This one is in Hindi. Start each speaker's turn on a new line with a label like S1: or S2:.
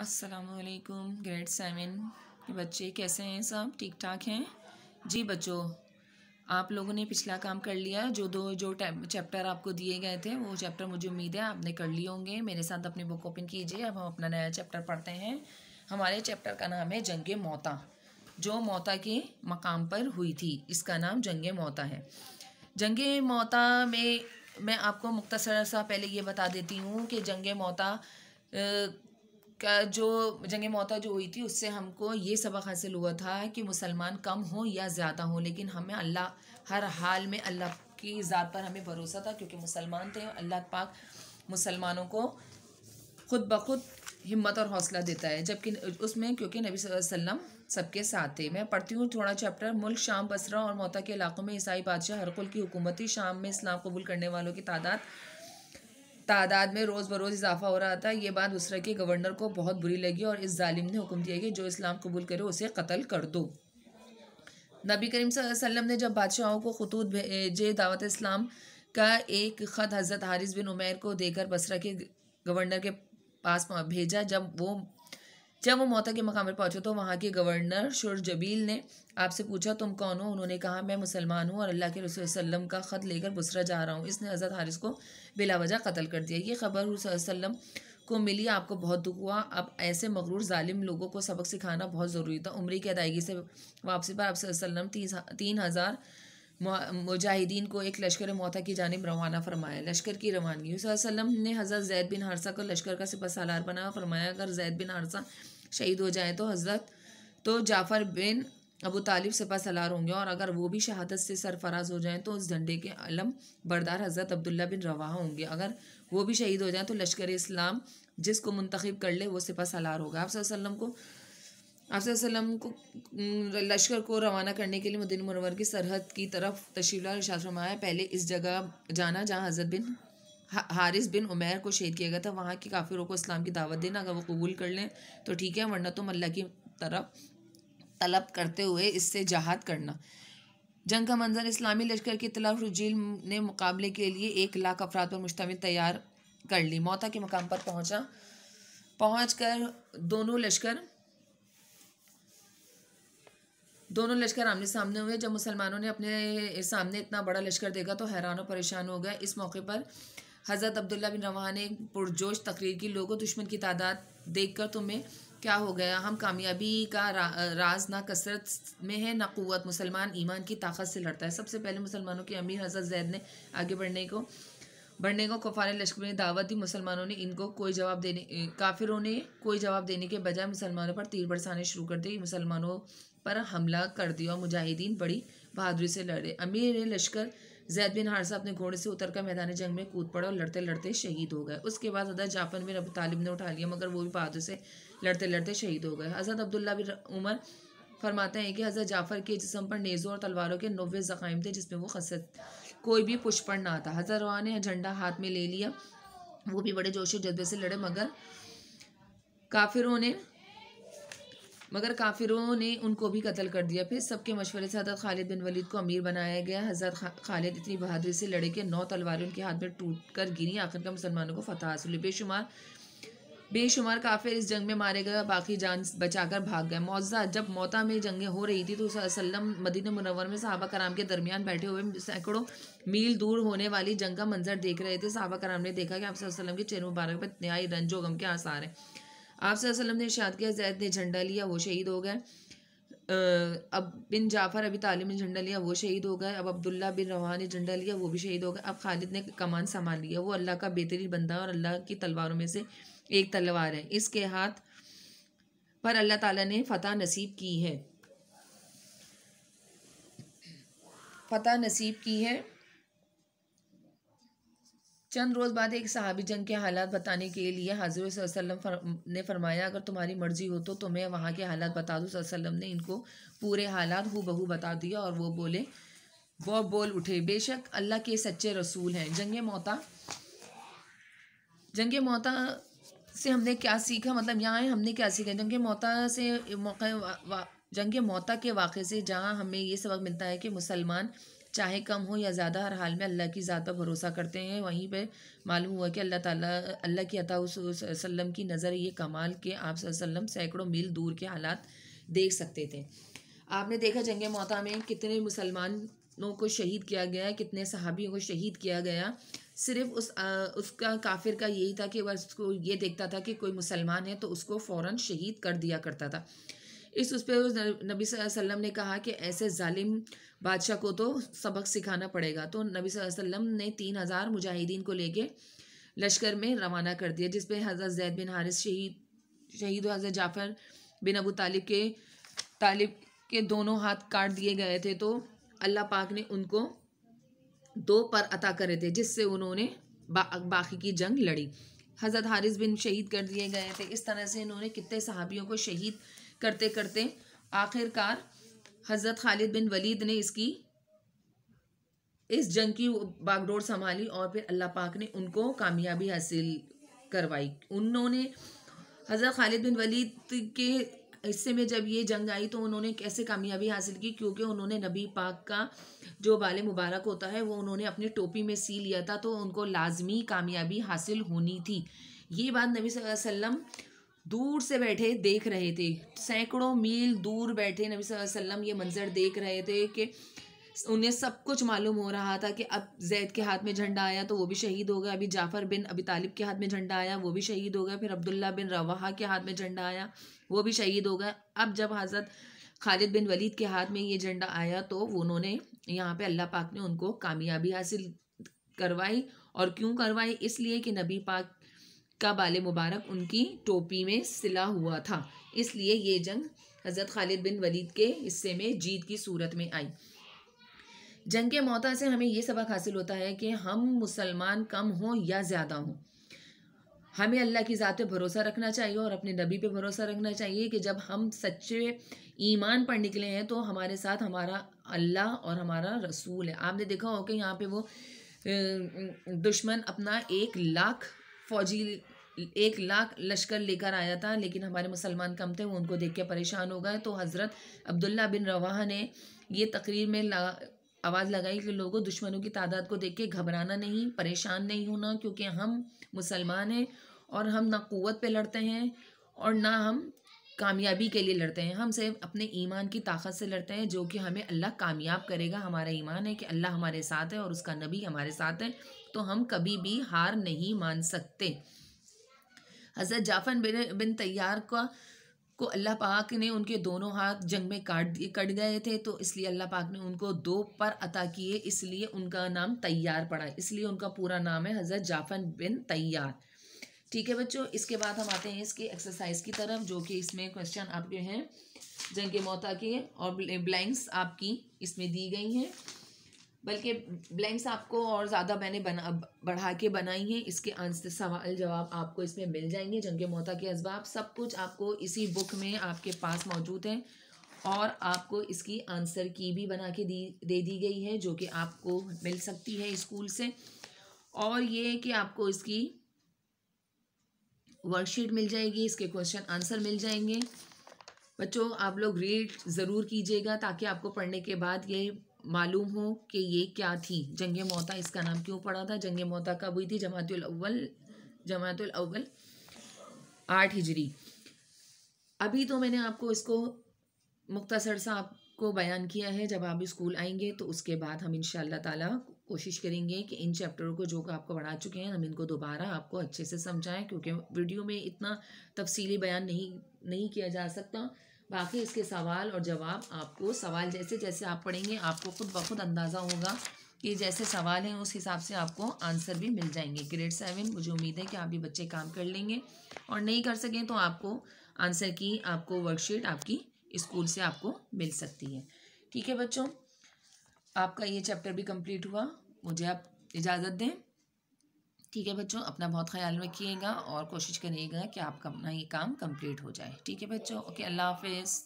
S1: असलकुम ग्रेड सेवन के बच्चे कैसे हैं सब ठीक ठाक हैं जी बच्चों आप लोगों ने पिछला काम कर लिया जो दो जो चैप्टर आपको दिए गए थे वो चैप्टर मुझे उम्मीद है आपने कर लिए होंगे मेरे साथ अपनी बुक ओपन कीजिए अब हम अपना नया चैप्टर पढ़ते हैं हमारे चैप्टर का नाम है जंग मोता जो मोता के मकाम पर हुई थी इसका नाम जंग मोता है जंग मोता में मैं आपको मुख्तसर सा पहले ये बता देती हूँ कि जंग मोता का जो जंग मोता जो हुई थी उससे हमको ये सबक हासिल हुआ था कि मुसलमान कम हो या ज़्यादा हो लेकिन हमें अल्लाह हर हाल में अल्लाह की ज़ात पर हमें भरोसा था क्योंकि मुसलमान थे अल्लाह पाक मुसलमानों को खुद ब खुद हिम्मत और हौसला देता है जबकि उसमें क्योंकि नबी वसल्लम सबके साथ थे मैं पढ़ती हूँ थोड़ा चैप्टर मुल्क शाम बसरा और मोता के इलाकों में ईसाई बादशाह हरकुल की हुकूमती शाम में इस्लाम कबूल करने वालों की तादाद तादाद में रोज़ बरोज़ इजाफा हो रहा था ये बात उसरा के गवर्नर को बहुत बुरी लगी और इस जालिम ने हुक्म दिया कि जो इस्लाम कबूल करे उसे कत्ल कर दो नबी करीम वसल्लम ने जब बादशाहों को खतूत भेजे दावत इस्लाम का एक ख़त हज़रत हारिस बिन उमैर को देकर बसरा के गवर्नर के पास भेजा जब वो जब वो मौता के मकाम पर पहुंचे तो वहाँ के गवर्नर शुरजबील ने आपसे पूछा तुम कौन हो उन्होंने कहा मैं मुसलमान हूँ और अल्लाह के रसूल वसल्लम का ख़त लेकर बुसरा जा रहा हूँ इसने हज़रत हारिस को बिलावजह कत्ल कर दिया ये खबर वसल्लम को मिली आपको बहुत दुख हुआ अब ऐसे मगरूर ालिम लोगों को सबक सिखाना बहुत ज़रूरी था उम्र की अदायगी से वापसी पर आप वसलम तीन हज़ार मुजाहिदीन को एक लश्कर मोता की जानब रवाना फरमाया लश्कर की रवानगी वसल्लम ने हज़रत जैद बिन हारसा को लश्कर का सिपा सालार बनाया फरमाया अगर जैद बिन हारसा शहीद हो जाएँ तो हज़रत तो जाफ़र बिन अबू तालिब सिपा सलार होंगे और अगर वो भी शहादत से सरफराज हो जाएँ तो उस झंडे के आलम बरदार हज़रत अब्दुल्ला बिन रवा होंगे अगर वो भी शहीद हो जाएँ तो लश्कर इस्लाम जिसको मंतखब कर ले वो सिपा सलार होगा आप सल्लम को आप सल्लम को लश्कर को रवाना करने के लिए मदीन मनवर की सरहद की तरफ तशीला शाह फरमाया पहले इस जगह जाना जहाँ हज़रत बिन हारिस बिन उमैर को शहीद किया गया था वहाँ के काफिरों को इस्लाम की दावत देना अगर वो कबूल कर लें तो ठीक है वरना तो मल्ला की तरफ तलब करते हुए इससे जहाद करना जंग का मंजर इस्लामी लश्कर की तलाफ रुजील ने मुकाबले के लिए एक लाख अफराद पर मुश्तम तैयार कर ली मौता के मकाम पर पहुंचा पहुँच कर दोनों लश्कर दोनों लश्कर आमने सामने हुए जब मुसलमानों ने अपने सामने इतना बड़ा लश्कर देखा तो हैरान और परेशान हो गए इस मौके पर हज़रत अब्दुल्ला बिन रवा ने पुरजोश तकरीर की लोगों दुश्मन की तादाद देख कर तुम्हें क्या हो गया हम कामयाबी का रा, राज ना कसरत में है ना क़वत मुसलमान ईमान की ताकत से लड़ता है सबसे पहले मुसलमानों के अमीर हज़रत जैद ने आगे बढ़ने को बढ़ने को कफ़ार लश्कर ने दावत दी मुसलमानों ने इनको कोई जवाब देने काफिरों ने कोई जवाब देने के बजाय मुसलमानों पर तीर बरसाने शुरू कर दिए मुसलमानों पर हमला कर दिया और मुजाहिदीन बड़ी बहादुरी से लड़े अमीर ने लश्कर जैद बिन हारसा अपने घोड़े से उतर कर मैदान जंग में कूद पड़ा और लड़ते लड़ते शहीद हो गए उसके बाद हजरत जाफर बिन अबू तालिब ने उठा लिया मगर वो भी बहादुर से लड़ते लड़ते शहीद हो गए हजरत अब्दुल्ला बिन उमर फरमाते हैं कि हज़रत जाफ़र के जिसम पर नेज़ों और तलवारों के नब्बे ज़ख़ाइम थे जिसमें वो खसत कोई भी पुष्पण ना था हजर रवा ने झंडा हाथ में ले लिया वो भी बड़े जोश और जज्बे से लड़े मगर काफिरों ने मगर काफिरों ने उनको भी कत्ल कर दिया फिर सबके मशवरे से हजरत खालिद बिन वलीद को अमीर बनाया गया हजरत खालिद इतनी बहादुरी से लड़े के नौ तलवारें उनके हाथ में टूट कर गिरी आखिरकार मुसलमानों को फतह हासिल हुई बेशुमार बेशुमार काफिर इस जंग में मारे गए बाकी जान बचाकर भाग गए मौजा जब मौता में जंगें हो रही थी तो सल्लम मदीन मुनवर में साहबा कराम के दरमियान बैठे हुए सैकड़ों मील दूर होने वाली जंग का मंजर देख रहे थे साहबा कराम ने देखा कि आप सल्लम के चेहरे मुबारक पर न्याय रंजो गम के आसार हैं आप वसल्लम ने इशाद किया जैद ने झंडा लिया वो शहीद हो गए अब बिन जाफ़र अभी तालिम ने झंडा लिया वो शहीद हो गए अब अब्दुल्ला बिन रवान ने झंडा लिया वो भी शहीद हो गए अब खालिद ने कमान संभाल लिया वो अल्लाह का बेहतरीन बंदा और अल्लाह की तलवारों में से एक तलवार है इसके हाथ पर अल्लाह ताला ने फ़तह नसीब की है फ़तह नसीब की है चंद रोज़ बाद एक सहाबी जंग के हालात बताने के लिए हाजिर वसल्लम फर, ने फरमाया अगर तुम्हारी मर्जी हो तो तुम्हें वहाँ के हालात बता दूँ वसल्लम ने इनको पूरे हालात हु बहू बता दिया और वो बोले वो बोल उठे बेशक अल्लाह के सच्चे रसूल हैं जंग मोता जंग मोता से हमने क्या सीखा मतलब यहाँ हमने क्या सीखा जंग मोता से मौका जंग मोता के वाक़े से जहाँ हमें ये सबक मिलता है कि मुसलमान चाहे कम हो या ज़्यादा हर हाल में अल्लाह की ज़्यादा भरोसा करते हैं वहीं पर मालूम हुआ कि अल्लाह ताला अल्लाह की अता वसल्लम की नज़र ये कमाल के आप सैकड़ों मील दूर के हालात देख सकते थे आपने देखा जंग मोता में कितने मुसलमानों को शहीद किया गया कितने सहाबियों को शहीद किया गया सिर्फ उस आ, उसका काफिर का यही था कि वह उसको ये देखता था कि कोई मुसलमान है तो उसको फ़ौर शहीद कर दिया करता था इस उस पर नबी वसल्लम ने कहा कि ऐसे जालिम बादशाह को तो सबक सिखाना पड़ेगा तो नबी वसल्लम ने तीन हज़ार मुजाहिदीन को लेके लश्कर में रवाना कर दिया जिस हज़रत जैद बिन हारिस शहीद शहीद हज़रत जाफ़र बिन अबू तालिब के तालिब के दोनों हाथ काट दिए गए थे तो अल्लाह पाक ने उनको दो पर अता करे थे जिससे उन्होंने बा, बाकी की जंग लड़ी हज़रत हारिस बिन शहीद कर दिए गए थे इस तरह से इन्होंने कितने सहाबियों को शहीद करते करते आखिरकार हज़रत खालिद बिन वलीद ने इसकी इस जंग की बागडोर संभाली और फिर अल्लाह पाक ने उनको कामयाबी हासिल करवाई उन्होंने हज़रत खालिद बिन वलीद के हिस्से में जब ये जंग आई तो उन्होंने कैसे कामयाबी हासिल की क्योंकि उन्होंने नबी पाक का जो बाल मुबारक होता है वो उन्होंने अपनी टोपी में सी लिया था तो उनको लाजमी कामयाबी हासिल होनी थी ये बात नबी वसल्लम दूर से बैठे देख रहे थे सैकड़ों मील दूर बैठे नबी वसल्लम ये मंज़र देख रहे थे कि उन्हें सब कुछ मालूम हो रहा था कि अब जैद के हाथ में झंडा आया तो वो भी शहीद हो गया अभी जाफ़र बिन अभी तालिब के हाथ में झंडा आया वो भी शहीद हो गया फिर अब्दुल्ला बिन रवाहा के हाथ में झंडा आया वो भी शहीद हो गया अब जब हज़रत खालिद बिन वलीद के हाथ में ये झंडा आया तो उन्होंने यहाँ पे अल्लाह पाक ने उनको कामयाबी हासिल करवाई और क्यों करवाई इसलिए कि नबी पाक का बाल मुबारक उनकी टोपी में सिला हुआ था इसलिए ये जंग हज़रत खालिद बिन वलीद के हिस्से में जीत की सूरत में आई जंग के मौता से हमें ये सबक हासिल होता है कि हम मुसलमान कम हों या ज़्यादा हों हमें अल्लाह की ज़ात पे भरोसा रखना चाहिए और अपने नबी पे भरोसा रखना चाहिए कि जब हम सच्चे ईमान पर निकले हैं तो हमारे साथ हमारा अल्लाह और हमारा रसूल है आपने देखा हो कि यहाँ पे वो दुश्मन अपना एक लाख फौजी एक लाख लश्कर लेकर आया था लेकिन हमारे मुसलमान कम थे वो उनको देख के परेशान हो गए तो हज़रत अब्दुल्ला बिन रवा ने ये तकरीर में ला आवाज़ लगाई कि लोगों दुश्मनों की तादाद को देख के घबराना नहीं परेशान नहीं होना क्योंकि हम मुसलमान हैं और हम ना क़वत पे लड़ते हैं और ना हम कामयाबी के लिए लड़ते हैं हम सिर्फ अपने ईमान की ताकत से लड़ते हैं जो कि हमें अल्लाह कामयाब करेगा हमारा ईमान है कि अल्लाह हमारे साथ है और उसका नबी हमारे साथ है तो हम कभी भी हार नहीं मान सकते हज़रत जाफ़र बिन बिन तैयार का को अल्लाह पाक ने उनके दोनों हाथ जंग में काट दिए कट गए थे तो इसलिए अल्लाह पाक ने उनको दो पर अता किए इसलिए उनका नाम तैयार पड़ा इसलिए उनका पूरा नाम है हज़रत जाफ़र बिन तैयार ठीक है बच्चों इसके बाद हम आते हैं इसके एक्सरसाइज की तरफ जो कि इसमें क्वेश्चन आपके हैं जंग मौता के और ब्लैंक्स आपकी इसमें दी गई हैं बल्कि ब्लैंक्स आपको और ज़्यादा मैंने बना बढ़ा के बनाई हैं इसके आंसर सवाल जवाब आपको इसमें मिल जाएंगे जंग मोहता के इसबाब सब कुछ आपको इसी बुक में आपके पास मौजूद है और आपको इसकी आंसर की भी बना के दी दे दी गई है जो कि आपको मिल सकती है स्कूल से और ये कि आपको इसकी वर्कशीट मिल जाएगी इसके क्वेश्चन आंसर मिल जाएंगे बच्चों आप लोग रीड ज़रूर कीजिएगा ताकि आपको पढ़ने के बाद ये मालूम हो कि ये क्या थी जंग मोता इसका नाम क्यों पड़ा था जंग मोता कब हुई थी जमातुल अव्वल जमातुल अव्वल आठ हिजरी अभी तो मैंने आपको इसको मुख्तसर सा आपको बयान किया है जब आप स्कूल आएंगे तो उसके बाद हम इन ताला कोशिश करेंगे कि इन चैप्टरों को जो आपको पढ़ा चुके हैं हम इनको दोबारा आपको अच्छे से समझाएं क्योंकि वीडियो में इतना तफसीली बयान नहीं नहीं किया जा सकता बाकी इसके सवाल और जवाब आपको सवाल जैसे जैसे आप पढ़ेंगे आपको खुद ब खुद अंदाज़ा होगा कि जैसे सवाल हैं उस हिसाब से आपको आंसर भी मिल जाएंगे ग्रेड सेवन मुझे उम्मीद है कि आप भी बच्चे काम कर लेंगे और नहीं कर सकें तो आपको आंसर की आपको वर्कशीट आपकी स्कूल से आपको मिल सकती है ठीक है बच्चों आपका ये चैप्टर भी कंप्लीट हुआ मुझे आप इजाज़त दें ठीक है बच्चों अपना बहुत ख्याल रखिएगा और कोशिश करिएगा कि आपका अपना ये काम कंप्लीट हो जाए ठीक है बच्चों ओके अल्लाह हाफिज़